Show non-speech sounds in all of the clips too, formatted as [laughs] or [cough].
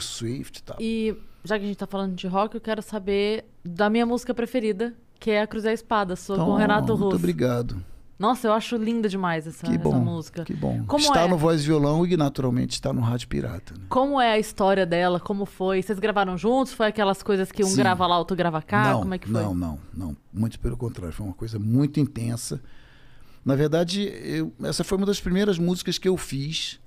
Swift e tal. E já que a gente tá falando de rock, eu quero saber da minha música preferida, que é a a Espada, sua então, com Renato Russo. Muito obrigado. Nossa, eu acho linda demais essa, que bom, essa música. Que bom. Como está é? no Voz e Violão e naturalmente está no Rádio Pirata. Né? Como é a história dela? Como foi? Vocês gravaram juntos? Foi aquelas coisas que um Sim. grava lá, outro grava cá? Não, Como é que foi? Não, não, não. Muito pelo contrário. Foi uma coisa muito intensa. Na verdade, eu, essa foi uma das primeiras músicas que eu fiz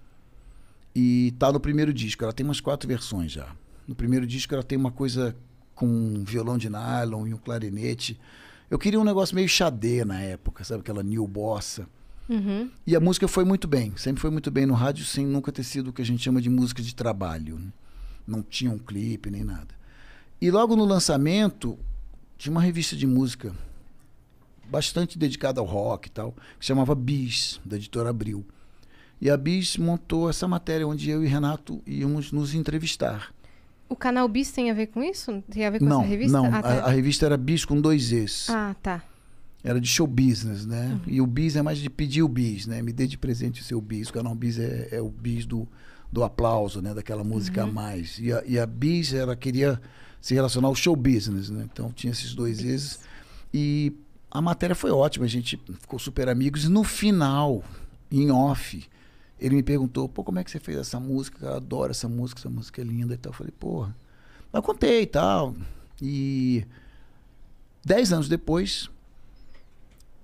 e tá no primeiro disco. Ela tem umas quatro versões já. No primeiro disco ela tem uma coisa com um violão de nylon e um clarinete. Eu queria um negócio meio xadê na época, sabe? Aquela new bossa. Uhum. E a música foi muito bem, sempre foi muito bem no rádio, sem nunca ter sido o que a gente chama de música de trabalho. Né? Não tinha um clipe nem nada. E logo no lançamento, tinha uma revista de música bastante dedicada ao rock e tal, que chamava Bis, da editora Abril. E a Bis montou essa matéria onde eu e Renato íamos nos entrevistar. O canal Bis tem a ver com isso? Tem a ver com não, essa revista? Não, ah, tá. a, a, revista era Bis com dois Es. Ah, tá. Era de show business, né? Uhum. E o Bis é mais de pedir o Bis, né? Me dê de presente o seu Bis. O canal Bis é, é o Bis do, do aplauso, né? Daquela música uhum. a mais. E a, e a Bis, ela queria se relacionar ao show business, né? Então tinha esses dois Es. E a matéria foi ótima, a gente ficou super amigos. E no final, em off ele me perguntou, pô, como é que você fez essa música? Eu adoro essa música, essa música é linda e tal. Eu falei, porra. Mas contei e tal. E dez anos depois,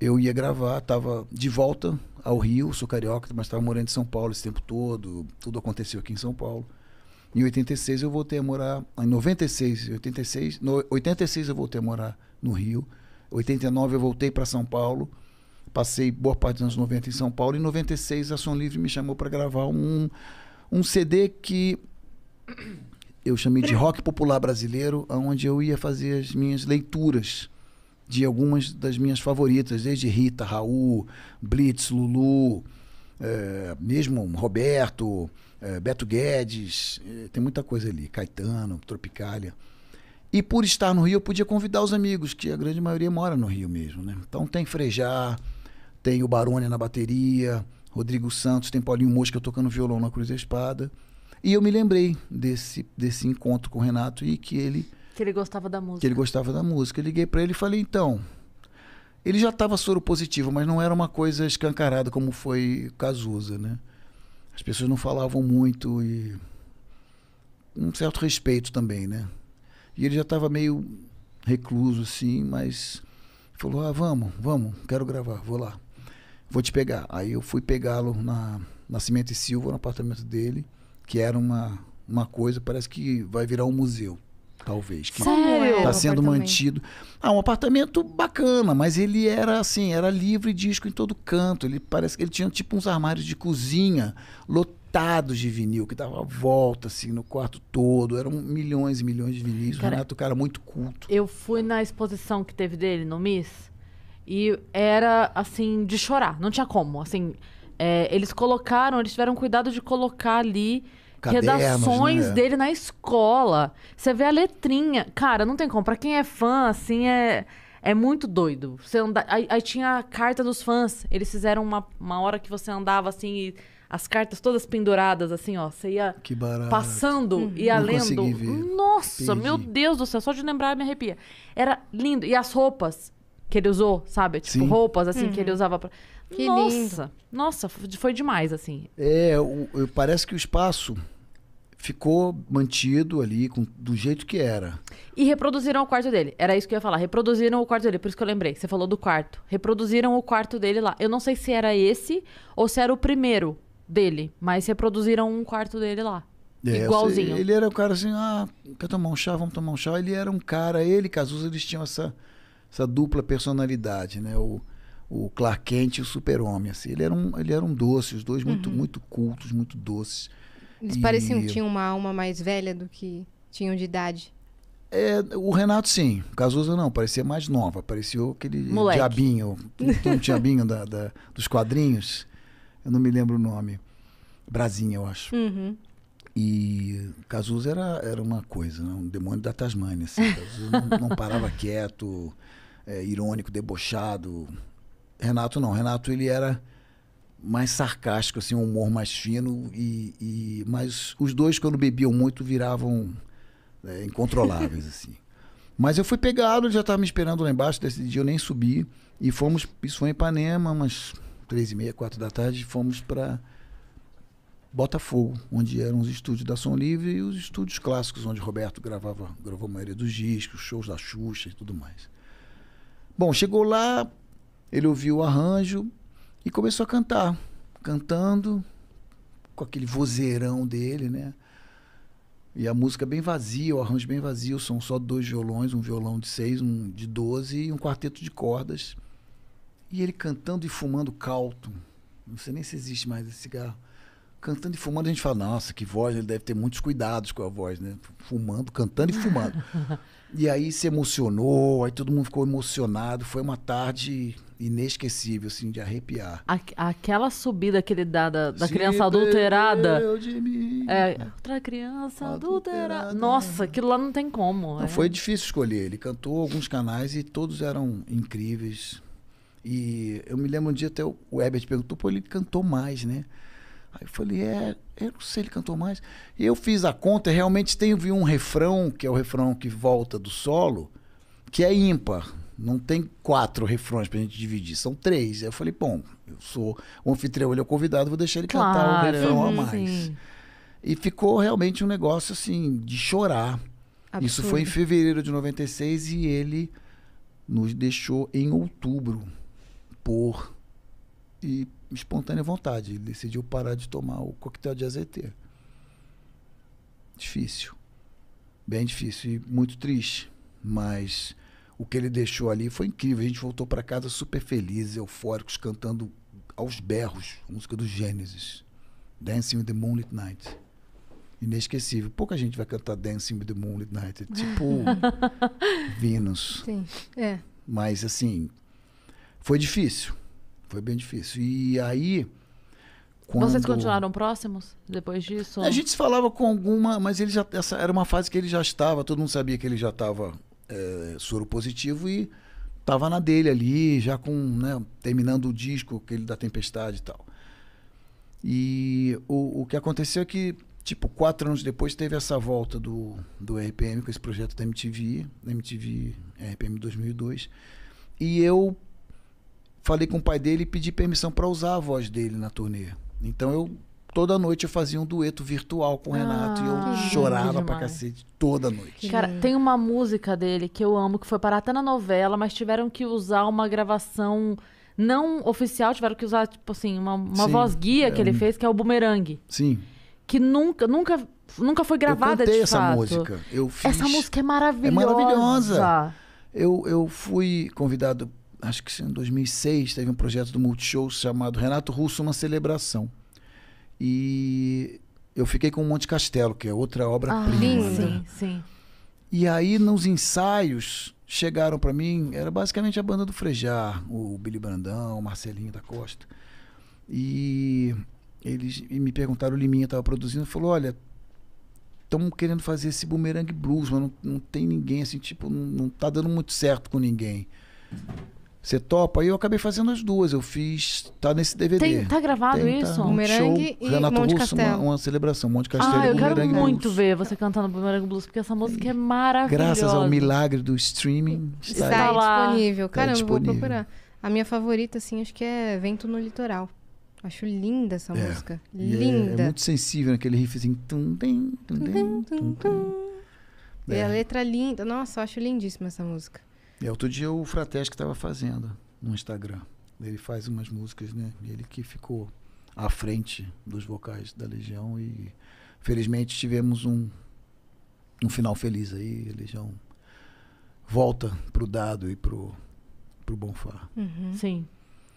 eu ia gravar, tava de volta ao Rio, sou carioca, mas estava morando em São Paulo esse tempo todo, tudo aconteceu aqui em São Paulo. Em 86 eu voltei a morar, em 96, 86, no 86 eu voltei a morar no Rio, 89 eu voltei para São Paulo, Passei boa parte dos anos 90 em São Paulo. Em 96, a Som Livre me chamou para gravar um, um CD que eu chamei de Rock Popular Brasileiro, onde eu ia fazer as minhas leituras de algumas das minhas favoritas, desde Rita, Raul, Blitz, Lulu, é, mesmo Roberto, é, Beto Guedes, é, tem muita coisa ali, Caetano, Tropicália. E por estar no Rio, eu podia convidar os amigos, que a grande maioria mora no Rio mesmo, né? Então tem Frejar, tem o Barone na bateria, Rodrigo Santos, tem Paulinho Mosca tocando violão na Cruz da Espada. E eu me lembrei desse, desse encontro com o Renato e que ele. Que ele gostava da música. Que ele gostava da música. Eu liguei para ele e falei, então. Ele já estava soro positivo, mas não era uma coisa escancarada como foi Cazuza, né? As pessoas não falavam muito e. Um certo respeito também, né? E ele já estava meio recluso, assim, mas falou: ah, vamos, vamos, quero gravar, vou lá vou te pegar. Aí eu fui pegá-lo na Nascimento e Silva, no apartamento dele, que era uma, uma coisa, parece que vai virar um museu, talvez. Que Sério? Tá sendo mantido. Ah, um apartamento bacana, mas ele era assim, era livre disco em todo canto. Ele parece que ele tinha tipo uns armários de cozinha lotados de vinil, que dava volta assim no quarto todo. Eram milhões e milhões de vinis. o Renato, é cara muito culto. Eu fui na exposição que teve dele no Miss e era, assim, de chorar. Não tinha como. Assim, é, eles colocaram, eles tiveram cuidado de colocar ali Cadernos, redações né? dele na escola. Você vê a letrinha. Cara, não tem como. Pra quem é fã, assim, é. É muito doido. Você anda... aí, aí tinha a carta dos fãs. Eles fizeram uma, uma hora que você andava assim e as cartas todas penduradas, assim, ó. Você ia passando uhum. e ia lendo. Nossa, Perdi. meu Deus do céu, só de lembrar me arrepia. Era lindo. E as roupas que ele usou, sabe? Tipo, Sim. roupas assim uhum. que ele uhum. usava pra... Que nossa, lindo. Nossa, foi demais, assim. É, o, parece que o espaço ficou mantido ali com, do jeito que era. E reproduziram o quarto dele. Era isso que eu ia falar. Reproduziram o quarto dele, por isso que eu lembrei. Você falou do quarto. Reproduziram o quarto dele lá. Eu não sei se era esse ou se era o primeiro dele, mas reproduziram um quarto dele lá. É, Igualzinho. Sei, ele era o cara assim, ah, quer tomar um chá, vamos tomar um chá. Ele era um cara, ele, Cazuza, eles tinham essa essa dupla personalidade, né? O, o Clark Kent e o Super-Homem, assim. Ele era um, ele era um doce, os dois muito, uhum. muito cultos, muito doces. Eles e... pareciam que tinham uma alma mais velha do que tinham de idade. É, o Renato sim, o Cazuza não, parecia mais nova, parecia aquele Moleque. diabinho, [laughs] um diabinho da, da, dos quadrinhos, eu não me lembro o nome, Brasinha eu acho. Uhum. E Cazuza era, era uma coisa, né? um demônio da Tasmânia, assim, [laughs] não, não parava quieto, é, irônico, debochado. Renato não. Renato ele era mais sarcástico, assim, um humor mais fino. E, e mas os dois quando bebiam muito viravam é, incontroláveis [laughs] assim. Mas eu fui pegado, ele já estava me esperando lá embaixo. dia eu nem subi e fomos. Isso foi em Ipanema, umas três e meia, quatro da tarde. Fomos para Botafogo, onde eram os estúdios da Som Livre e os estúdios clássicos, onde Roberto gravava, gravou a maioria dos discos, shows da Xuxa e tudo mais. Bom, chegou lá, ele ouviu o arranjo e começou a cantar. Cantando com aquele vozeirão dele, né? E a música bem vazia, o arranjo bem vazio, são só dois violões, um violão de seis, um de doze e um quarteto de cordas. E ele cantando e fumando calto. Não sei nem se existe mais esse cigarro cantando e fumando, a gente fala, nossa, que voz, ele deve ter muitos cuidados com a voz, né? Fumando, cantando e fumando. [laughs] e aí se emocionou, aí todo mundo ficou emocionado, foi uma tarde inesquecível, assim, de arrepiar. A, aquela subida que ele dá da, da criança adulterada. É, outra criança adulterada. adulterada. Nossa, aquilo lá não tem como. Não, é. Foi difícil escolher. Ele cantou alguns canais e todos eram incríveis. E eu me lembro um dia até o Herbert perguntou, pô, ele cantou mais, né? Aí eu falei, é, eu não sei, ele cantou mais. E eu fiz a conta, realmente tem um refrão, que é o refrão que volta do solo, que é ímpar. Não tem quatro refrões pra gente dividir, são três. Aí eu falei, bom, eu sou o anfitrião, ele é o convidado, vou deixar ele claro. cantar o refrão uhum, a mais. Sim. E ficou realmente um negócio assim, de chorar. Absurdo. Isso foi em fevereiro de 96 e ele nos deixou em outubro por e espontânea vontade. Ele decidiu parar de tomar o coquetel de AZT. Difícil. Bem difícil e muito triste. Mas o que ele deixou ali foi incrível. A gente voltou para casa super felizes, eufóricos, cantando aos berros música do Gênesis. Dancing with the Moonlit Night. Inesquecível. Pouca gente vai cantar Dancing with the Moonlit Night. É tipo [laughs] Venus. Sim, é. Mas assim, foi difícil. Foi bem difícil. E aí. Quando... Vocês continuaram próximos depois disso? É, a gente se falava com alguma, mas ele já, essa era uma fase que ele já estava, todo mundo sabia que ele já estava é, soro positivo e estava na dele ali, já com, né, terminando o disco, aquele da Tempestade e tal. E o, o que aconteceu é que, tipo, quatro anos depois teve essa volta do, do RPM com esse projeto da MTV, MTV RPM 2002, e eu falei com o pai dele e pedi permissão para usar a voz dele na turnê. Então eu toda noite eu fazia um dueto virtual com o Renato ah, e eu ah, chorava pra cacete toda noite. Cara, tem uma música dele que eu amo, que foi parar até na novela, mas tiveram que usar uma gravação não oficial, tiveram que usar, tipo assim, uma, uma Sim, voz guia é que ele é. fez, que é o Boomerang. Sim. Que nunca, nunca, nunca foi gravada eu de essa fato. música. Eu fiz... Essa música é, é maravilhosa. É maravilhosa. Eu, eu fui convidado acho que em 2006, teve um projeto do Multishow chamado Renato Russo, Uma Celebração. E eu fiquei com o Monte Castelo, que é outra obra-prima. Ah, né? sim, né? sim. E aí, nos ensaios, chegaram para mim, era basicamente a banda do Frejar, o Billy Brandão, o Marcelinho da Costa. E eles me perguntaram, o Liminha estava produzindo, falou, olha, estão querendo fazer esse boomerang blues, mas não, não tem ninguém, assim, tipo, não, não tá dando muito certo com ninguém. Você topa? E eu acabei fazendo as duas. Eu fiz. Tá nesse DVD. Tem, tá gravado Tem, tá, isso? Um Bumerangue show, e Renato Monte Russo, uma, uma, celebração. Monte ah, Castelo Ah, eu quero muito Blues. ver você cantando Bumerangue Blues, porque essa música é maravilhosa. Graças ao milagre do streaming. Está, disponível. Caramba, está disponível. vou procurar. A minha favorita, assim, acho que é Vento no Litoral. Acho linda essa é. música. E linda. É, é, muito sensível naquele riffzinho. Tum, tum, tum, tum, tum, tum. É. E a é. letra é linda. Nossa, eu acho lindíssima essa música. E é, outro dia o Frates que estava fazendo no Instagram. Ele faz umas músicas, né? Ele que ficou à frente dos vocais da Legião e felizmente tivemos um, um final feliz aí. A Legião volta pro dado e pro, pro Bonfá. Uhum. Sim.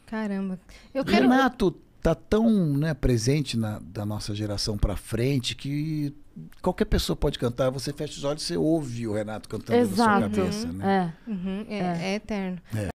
Caramba. Eu quero... Renato está tão né, presente na, da nossa geração para frente que qualquer pessoa pode cantar, você fecha os olhos e você ouve o Renato cantando Exato. na sua cabeça. Né? É. Uhum, é, é. é eterno. É.